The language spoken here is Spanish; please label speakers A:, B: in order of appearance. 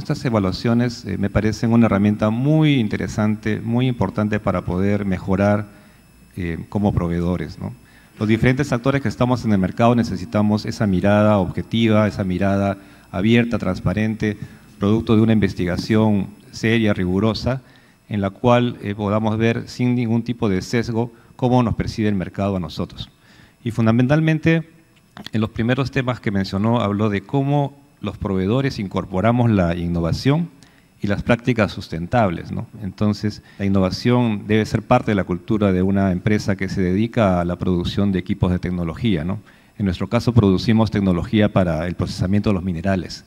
A: Estas evaluaciones eh, me parecen una herramienta muy interesante, muy importante para poder mejorar eh, como proveedores. Los diferentes actores que estamos en el mercado necesitamos esa mirada objetiva, esa mirada abierta, transparente, producto de una investigación seria, rigurosa, en la cual eh, podamos ver sin ningún tipo de sesgo cómo nos percibe el mercado a nosotros. Y fundamentalmente, en los primeros temas que mencionó, habló de cómo los proveedores incorporamos la innovación y las prácticas sustentables. Entonces, la innovación debe ser parte de la cultura de una empresa que se dedica a la producción de equipos de tecnología. En nuestro caso, producimos tecnología para el procesamiento de los minerales.